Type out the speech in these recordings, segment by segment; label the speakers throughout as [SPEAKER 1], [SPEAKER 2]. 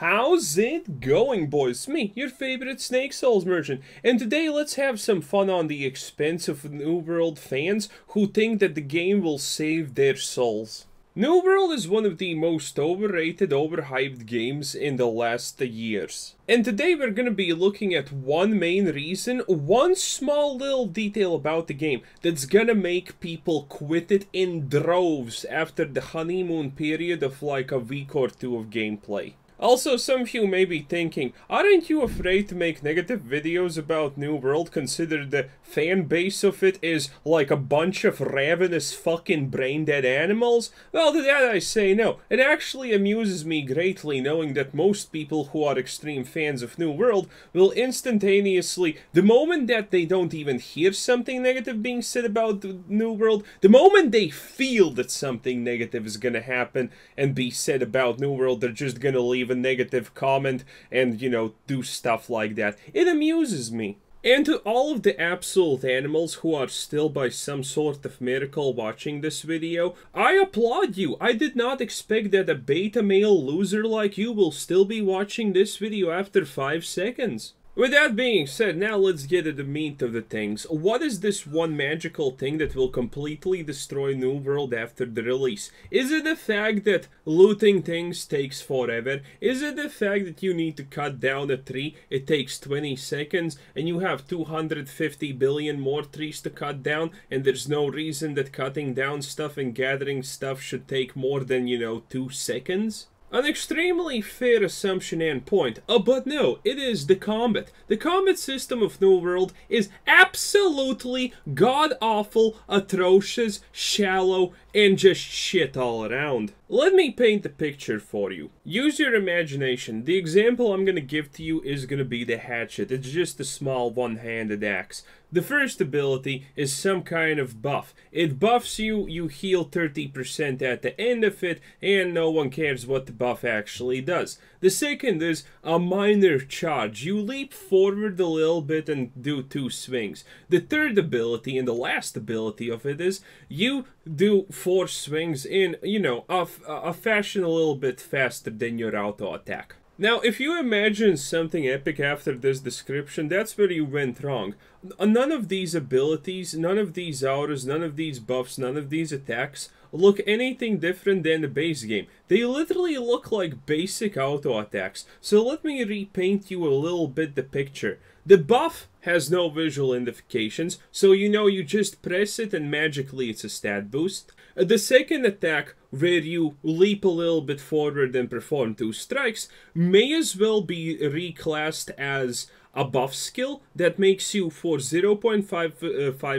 [SPEAKER 1] How's it going, boys? Me, your favorite Snake Souls merchant, and today let's have some fun on the expense of New World fans who think that the game will save their souls. New World is one of the most overrated, overhyped games in the last years. And today we're gonna be looking at one main reason, one small little detail about the game that's gonna make people quit it in droves after the honeymoon period of like a week or two of gameplay. Also, some of you may be thinking, aren't you afraid to make negative videos about New World considered the fan base of it is like a bunch of ravenous fucking brain dead animals? Well, to that I say no. It actually amuses me greatly knowing that most people who are extreme fans of New World will instantaneously, the moment that they don't even hear something negative being said about New World, the moment they feel that something negative is gonna happen and be said about New World, they're just gonna leave leave a negative comment and, you know, do stuff like that. It amuses me. And to all of the absolute animals who are still by some sort of miracle watching this video, I applaud you! I did not expect that a beta male loser like you will still be watching this video after 5 seconds. With that being said, now let's get to the meat of the things. What is this one magical thing that will completely destroy New World after the release? Is it the fact that looting things takes forever? Is it the fact that you need to cut down a tree, it takes 20 seconds, and you have 250 billion more trees to cut down, and there's no reason that cutting down stuff and gathering stuff should take more than, you know, 2 seconds? An extremely fair assumption and point, uh, but no, it is the combat. The combat system of New World is absolutely god-awful, atrocious, shallow, and just shit all around. Let me paint the picture for you. Use your imagination. The example I'm gonna give to you is gonna be the hatchet. It's just a small one-handed axe. The first ability is some kind of buff. It buffs you, you heal 30% at the end of it, and no one cares what the buff actually does. The second is a minor charge. You leap forward a little bit and do two swings. The third ability and the last ability of it is you do four swings in, you know, a, a fashion a little bit faster than your auto attack. Now, if you imagine something epic after this description, that's where you went wrong. None of these abilities, none of these autos, none of these buffs, none of these attacks look anything different than the base game. They literally look like basic auto attacks, so let me repaint you a little bit the picture. The buff has no visual indications, so you know you just press it and magically it's a stat boost. Uh, the second attack, where you leap a little bit forward and perform two strikes, may as well be reclassed as a buff skill that makes you for 0.5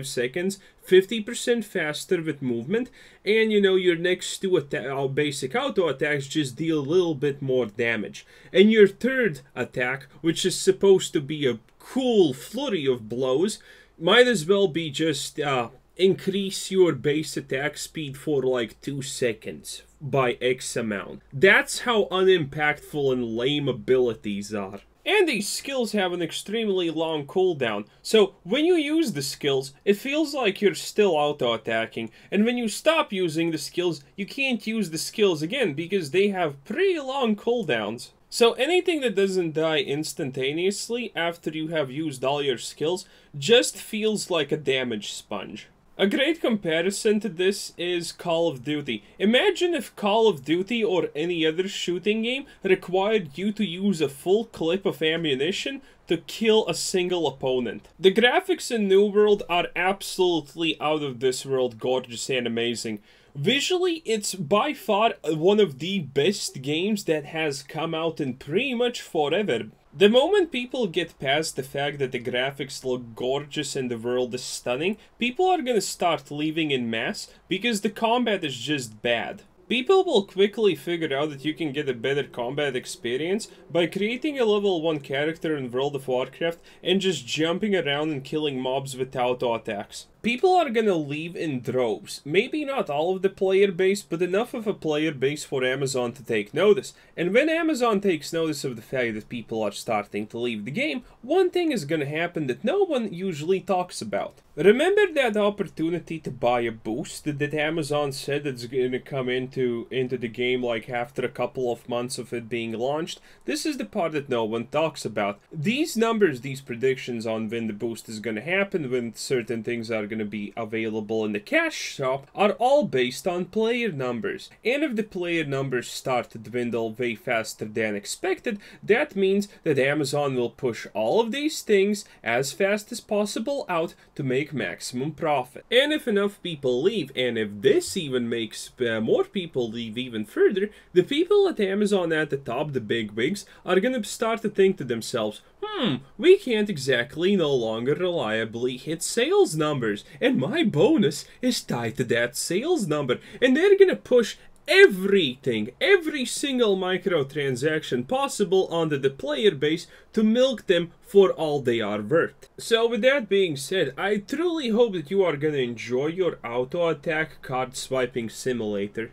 [SPEAKER 1] uh, seconds 50% faster with movement and you know your next two our uh, basic auto attacks just deal a little bit more damage and your third attack which is supposed to be a cool flurry of blows might as well be just uh, increase your base attack speed for like 2 seconds by X amount. That's how unimpactful and lame abilities are. And these skills have an extremely long cooldown, so when you use the skills, it feels like you're still auto-attacking, and when you stop using the skills, you can't use the skills again because they have pretty long cooldowns. So anything that doesn't die instantaneously after you have used all your skills just feels like a damage sponge. A great comparison to this is Call of Duty. Imagine if Call of Duty or any other shooting game required you to use a full clip of ammunition to kill a single opponent. The graphics in New World are absolutely out of this world gorgeous and amazing. Visually, it's by far one of the best games that has come out in pretty much forever. The moment people get past the fact that the graphics look gorgeous and the world is stunning, people are gonna start leaving in mass because the combat is just bad. People will quickly figure out that you can get a better combat experience by creating a level 1 character in World of Warcraft and just jumping around and killing mobs without attacks. People are gonna leave in droves. Maybe not all of the player base, but enough of a player base for Amazon to take notice. And when Amazon takes notice of the fact that people are starting to leave the game, one thing is gonna happen that no one usually talks about. Remember that opportunity to buy a boost that Amazon said it's gonna come into into into the game like after a couple of months of it being launched. This is the part that no one talks about. These numbers, these predictions on when the boost is going to happen, when certain things are going to be available in the cash shop, are all based on player numbers. And if the player numbers start to dwindle way faster than expected, that means that Amazon will push all of these things as fast as possible out to make maximum profit. And if enough people leave, and if this even makes uh, more people people leave even further, the people at Amazon at the top, the big wigs, are gonna start to think to themselves, hmm, we can't exactly no longer reliably hit sales numbers, and my bonus is tied to that sales number, and they're gonna push everything, every single microtransaction possible under the player base to milk them for all they are worth. So with that being said, I truly hope that you are gonna enjoy your auto attack card swiping simulator.